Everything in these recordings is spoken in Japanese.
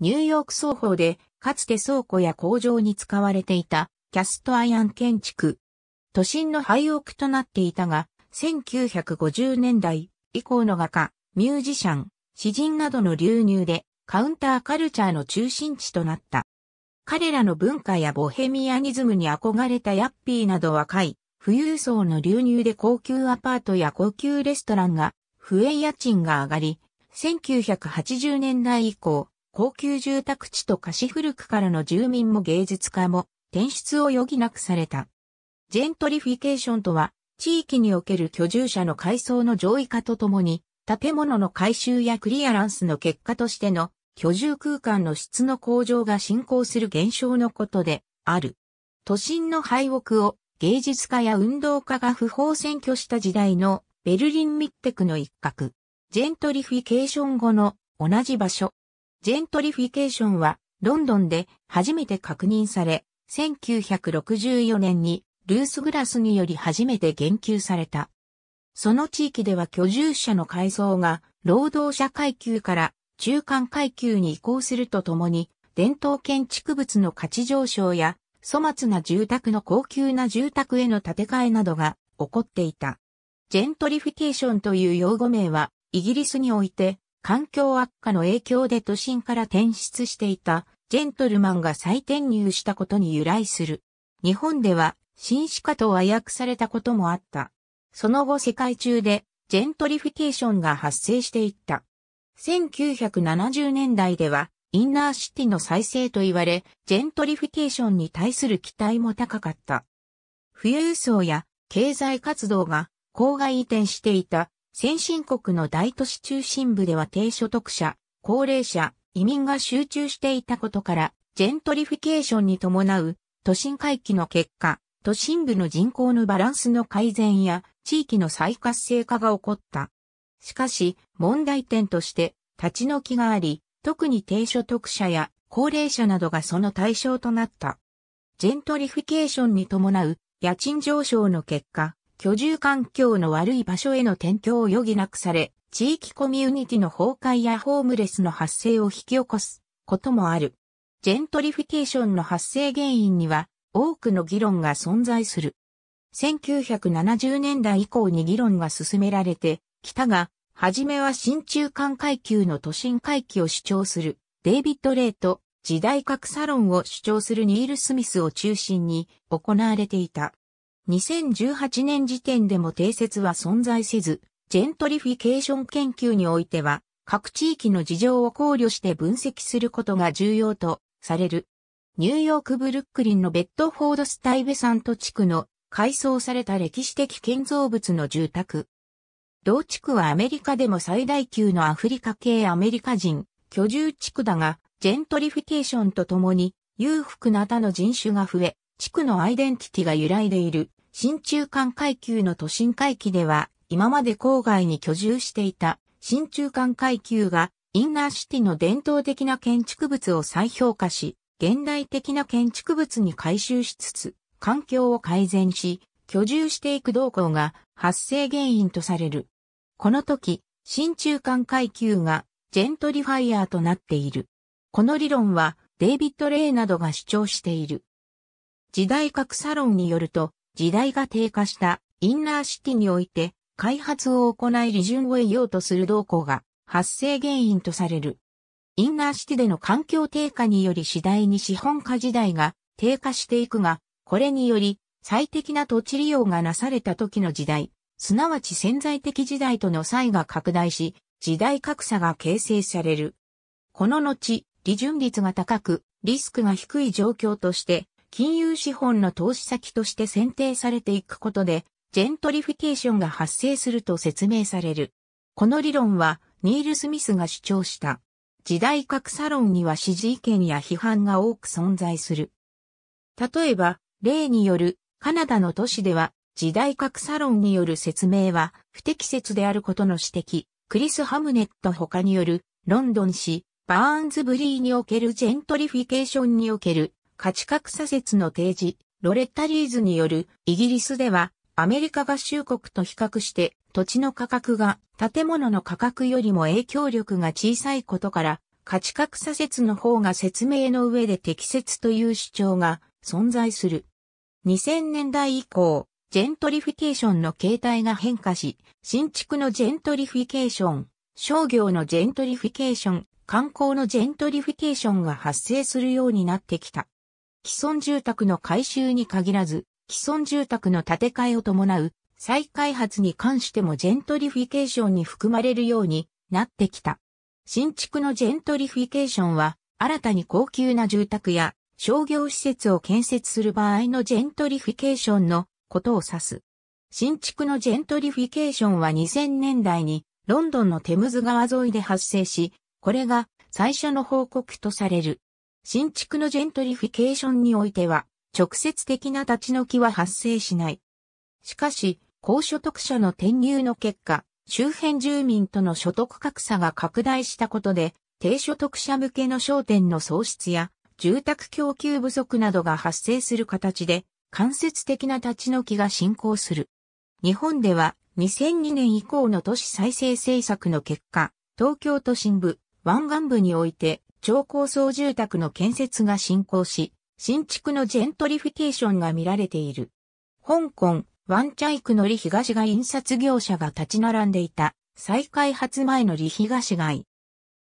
ニューヨーク双方で、かつて倉庫や工場に使われていたキャストアイアン建築。都心の廃屋となっていたが、1950年代以降の画家、ミュージシャン、詩人などの流入で、カウンターカルチャーの中心地となった。彼らの文化やボヘミアニズムに憧れたヤッピーなど若い、富裕層の流入で高級アパートや高級レストランが、不え家賃が上がり、1980年代以降、高級住宅地と貸し古くからの住民も芸術家も転出を余儀なくされた。ジェントリフィケーションとは、地域における居住者の階層の上位化とともに、建物の改修やクリアランスの結果としての居住空間の質の向上が進行する現象のことである。都心の敗北を芸術家や運動家が不法占拠した時代のベルリン密テクの一角。ジェントリフィケーション後の同じ場所、ジェントリフィケーションはロンドンで初めて確認され、1964年にルース・グラスにより初めて言及された。その地域では居住者の階層が労働者階級から中間階級に移行するとともに、伝統建築物の価値上昇や粗末な住宅の高級な住宅への建て替えなどが起こっていた。ジェントリフィケーションという用語名はイギリスにおいて環境悪化の影響で都心から転出していたジェントルマンが再転入したことに由来する。日本では新歯化と和訳されたこともあった。その後世界中でジェントリフィケーションが発生していった。1970年代ではインナーシティの再生と言われ、ジェントリフィケーションに対する期待も高かった。富裕層や経済活動が郊外移転していた先進国の大都市中心部では低所得者、高齢者、移民が集中していたことから、ジェントリフィケーションに伴う都心回帰の結果、都心部の人口のバランスの改善や地域の再活性化が起こった。しかし、問題点として立ち退きがあり、特に低所得者や高齢者などがその対象となった。ジェントリフィケーションに伴う家賃上昇の結果、居住環境の悪い場所への転居を余儀なくされ、地域コミュニティの崩壊やホームレスの発生を引き起こすこともある。ジェントリフィケーションの発生原因には多くの議論が存在する。1970年代以降に議論が進められてきたが、はじめは新中間階級の都心回帰を主張するデイビッド・レイと時代格サロンを主張するニール・スミスを中心に行われていた。2018年時点でも定説は存在せず、ジェントリフィケーション研究においては、各地域の事情を考慮して分析することが重要とされる。ニューヨークブルックリンのベッドフォードスタイベサント地区の改装された歴史的建造物の住宅。同地区はアメリカでも最大級のアフリカ系アメリカ人居住地区だが、ジェントリフィケーションとともに裕福な他の人種が増え、地区のアイデンティティが揺らいでいる。新中間階級の都心回帰では、今まで郊外に居住していた新中間階級がインナーシティの伝統的な建築物を再評価し、現代的な建築物に改修しつつ、環境を改善し、居住していく動向が発生原因とされる。この時、新中間階級がジェントリファイアーとなっている。この理論はデイビッド・レイなどが主張している。時代格サロンによると、時代が低下したインナーシティにおいて開発を行い利潤を得ようとする動向が発生原因とされる。インナーシティでの環境低下により次第に資本家時代が低下していくが、これにより最適な土地利用がなされた時の時代、すなわち潜在的時代との差異が拡大し、時代格差が形成される。この後、利潤率が高く、リスクが低い状況として、金融資本の投資先として選定されていくことで、ジェントリフィケーションが発生すると説明される。この理論は、ニール・スミスが主張した。時代格差論には支持意見や批判が多く存在する。例えば、例によるカナダの都市では、時代格差論による説明は不適切であることの指摘、クリス・ハムネット他によるロンドン市バーンズブリーにおけるジェントリフィケーションにおける価値格差説の提示、ロレッタリーズによるイギリスではアメリカ合衆国と比較して土地の価格が建物の価格よりも影響力が小さいことから価値格差説の方が説明の上で適切という主張が存在する。2000年代以降、ジェントリフィケーションの形態が変化し、新築のジェントリフィケーション、商業のジェントリフィケーション、観光のジェントリフィケーションが発生するようになってきた。既存住宅の改修に限らず、既存住宅の建て替えを伴う再開発に関してもジェントリフィケーションに含まれるようになってきた。新築のジェントリフィケーションは、新たに高級な住宅や商業施設を建設する場合のジェントリフィケーションのことを指す。新築のジェントリフィケーションは2000年代にロンドンのテムズ川沿いで発生し、これが最初の報告とされる。新築のジェントリフィケーションにおいては、直接的な立ち退きは発生しない。しかし、高所得者の転入の結果、周辺住民との所得格差が拡大したことで、低所得者向けの商店の創出や、住宅供給不足などが発生する形で、間接的な立ち退きが進行する。日本では、2002年以降の都市再生政策の結果、東京都心部、湾岸部において、超高層住宅の建設が進行し、新築のジェントリフィケーションが見られている。香港、ワンチャイクのリ東街印刷業者が立ち並んでいた、再開発前のリ東街。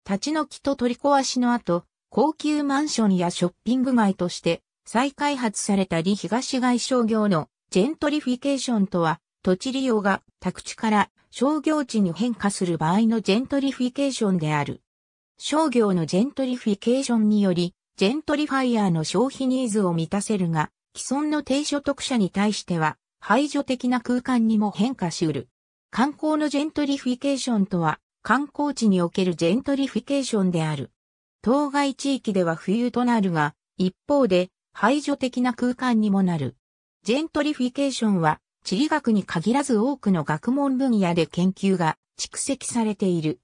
立ち退きと取り壊しの後、高級マンションやショッピング街として再開発されたリ東街商業のジェントリフィケーションとは、土地利用が宅地から商業地に変化する場合のジェントリフィケーションである。商業のジェントリフィケーションにより、ジェントリファイヤーの消費ニーズを満たせるが、既存の低所得者に対しては、排除的な空間にも変化しうる。観光のジェントリフィケーションとは、観光地におけるジェントリフィケーションである。当該地域では冬となるが、一方で、排除的な空間にもなる。ジェントリフィケーションは、地理学に限らず多くの学問分野で研究が蓄積されている。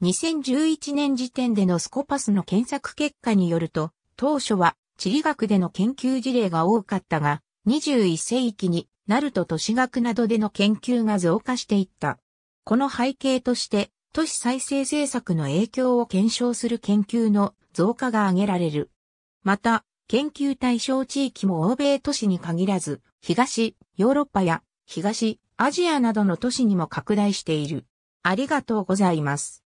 2011年時点でのスコパスの検索結果によると、当初は地理学での研究事例が多かったが、21世紀になると都市学などでの研究が増加していった。この背景として、都市再生政策の影響を検証する研究の増加が挙げられる。また、研究対象地域も欧米都市に限らず、東、ヨーロッパや東、アジアなどの都市にも拡大している。ありがとうございます。